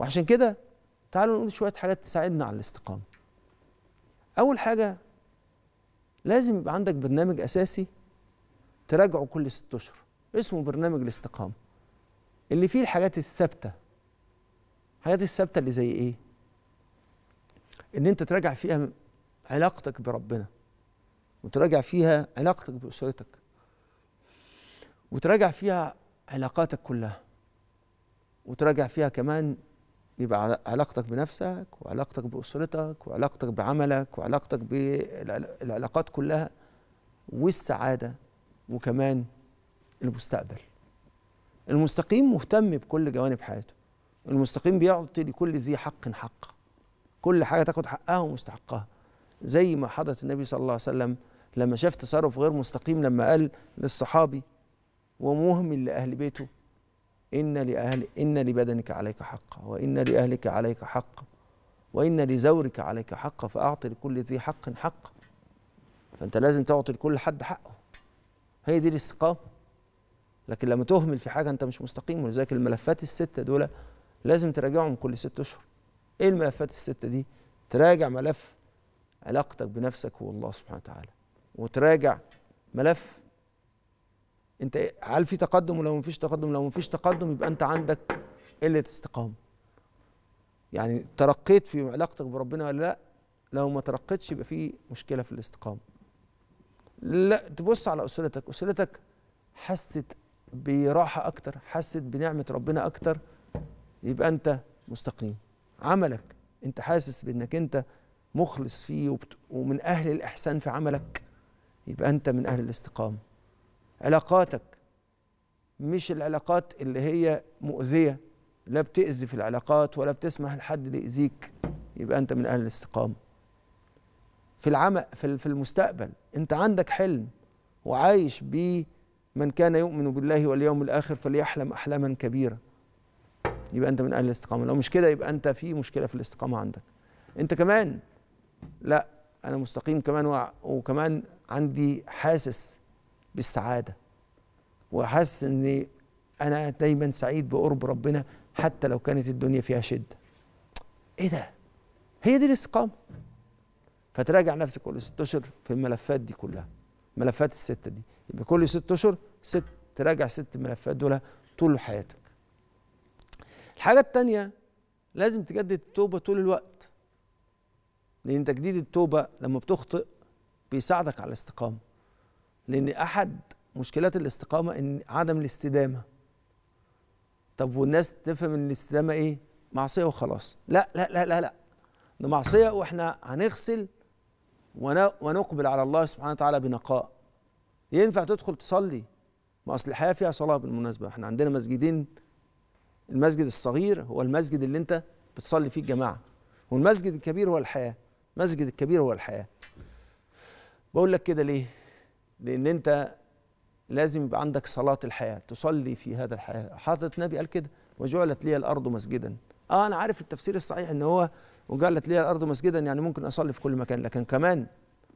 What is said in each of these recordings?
وعشان كده تعالوا نقول شويه حاجات تساعدنا على الاستقامه اول حاجه لازم يبقى عندك برنامج اساسي تراجعه كل ست اشهر اسمه برنامج الاستقامه اللي فيه الحاجات الثابته الحاجات الثابته اللي زي ايه ان انت تراجع فيها علاقتك بربنا وتراجع فيها علاقتك باسرتك وتراجع فيها علاقاتك كلها وتراجع فيها كمان يبقى علاقتك بنفسك وعلاقتك بأسرتك وعلاقتك بعملك وعلاقتك بالعلاقات كلها والسعادة وكمان المستقبل المستقيم مهتم بكل جوانب حياته المستقيم بيعطي لكل ذي حق حق كل حاجة تاخد حقها ومستحقها زي ما حضرة النبي صلى الله عليه وسلم لما شاف تصرف غير مستقيم لما قال للصحابي ومهمل لأهل بيته إن لأهل إن لبدنك عليك حقا وإن لأهلك عليك حقا وإن لزورك عليك حقا فأعطي لكل ذي حق حق فأنت لازم تعطي لكل حد حقه هي دي الاستقامة لكن لما تهمل في حاجة أنت مش مستقيم ولذلك الملفات الستة دول لازم تراجعهم كل ست أشهر إيه الملفات الستة دي؟ تراجع ملف علاقتك بنفسك والله سبحانه وتعالى وتراجع ملف انت هل في تقدم ولو مفيش تقدم لو مفيش تقدم يبقى انت عندك قله استقامه يعني ترقيت في علاقتك بربنا ولا لا لو ما ترقيتش يبقى في مشكله في الاستقامه لا تبص على اسرتك اسرتك حست براحه اكتر حست بنعمه ربنا اكتر يبقى انت مستقيم عملك انت حاسس بانك انت مخلص فيه ومن اهل الاحسان في عملك يبقى انت من اهل الاستقامه علاقاتك مش العلاقات اللي هي مؤذية لا بتأذي في العلاقات ولا بتسمح لحد يأذيك يبقى أنت من أهل الاستقامة في العمى في المستقبل أنت عندك حلم وعايش بيه من كان يؤمن بالله واليوم الآخر فليحلم أحلاما كبيرة يبقى أنت من أهل الاستقامة لو مش كده يبقى أنت في مشكلة في الاستقامة عندك أنت كمان لا أنا مستقيم كمان وكمان عندي حاسس بالسعاده وحاسس ان انا دايما سعيد بقرب ربنا حتى لو كانت الدنيا فيها شده ايه ده هي دي الاستقامه فتراجع نفسك كل ست اشهر في الملفات دي كلها ملفات السته دي يبقى كل ست اشهر ست تراجع ست ملفات دول طول حياتك الحاجه الثانيه لازم تجدد التوبه طول الوقت لان تجديد التوبه لما بتخطئ بيساعدك على الاستقامه لأن أحد مشكلات الاستقامة إن عدم الاستدامة طب والناس تفهم إن الاستدامة إيه؟ معصية وخلاص لا لا لا لا لا ده معصية وإحنا هنغسل ونقبل على الله سبحانه وتعالى بنقاء ينفع تدخل تصلي ما أصل الحياة فيها صلاة بالمناسبة إحنا عندنا مسجدين المسجد الصغير هو المسجد اللي أنت بتصلي فيه الجماعة والمسجد الكبير هو الحياة المسجد الكبير هو الحياة بقول لك كده ليه لان انت لازم يبقى عندك صلاه الحياه تصلي في هذا الحياه حضره النبي قال كده وجعلت لي الارض مسجدا اه انا عارف التفسير الصحيح ان هو وجعلت لي الارض مسجدا يعني ممكن اصلي في كل مكان لكن كمان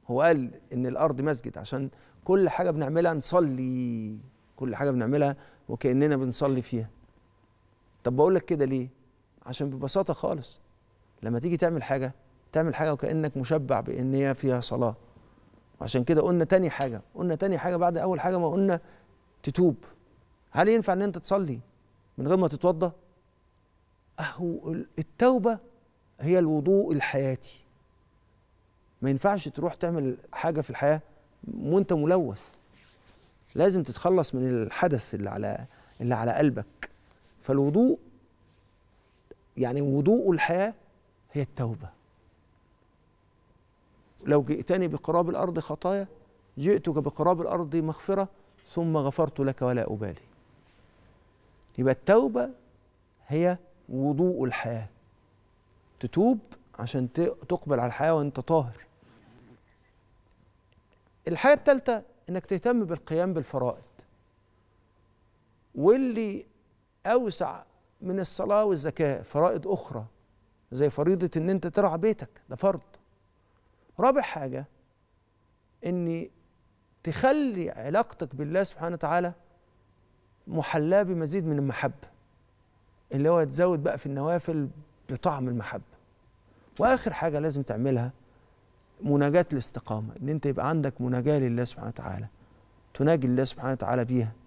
هو قال ان الارض مسجد عشان كل حاجه بنعملها نصلي كل حاجه بنعملها وكاننا بنصلي فيها طب بقول لك كده ليه عشان ببساطه خالص لما تيجي تعمل حاجه تعمل حاجه وكانك مشبع بان هي فيها صلاه وعشان كده قلنا تاني حاجه قلنا تاني حاجه بعد اول حاجه ما قلنا تتوب هل ينفع ان انت تصلي من غير ما تتوضا اهو التوبه هي الوضوء الحياتي ما ينفعش تروح تعمل حاجه في الحياه وانت ملوث لازم تتخلص من الحدث اللي على اللي على قلبك فالوضوء يعني وضوء الحياه هي التوبه لو جئتني بقراب الأرض خطايا جئتك بقراب الأرض مغفرة ثم غفرت لك ولا أبالي يبقى التوبة هي وضوء الحياة تتوب عشان تقبل على الحياة وانت طاهر الحاجة الثالثة انك تهتم بالقيام بالفرائض واللي اوسع من الصلاة والزكاة فرائض اخرى زي فريضة ان انت ترعى بيتك ده فرض رابع حاجه ان تخلي علاقتك بالله سبحانه وتعالى محلاه بمزيد من المحبه اللي هو تزود بقى في النوافل بطعم المحبه واخر حاجه لازم تعملها مناجاه الاستقامه ان انت يبقى عندك مناجاه لله سبحانه وتعالى تناجي الله سبحانه وتعالى بيها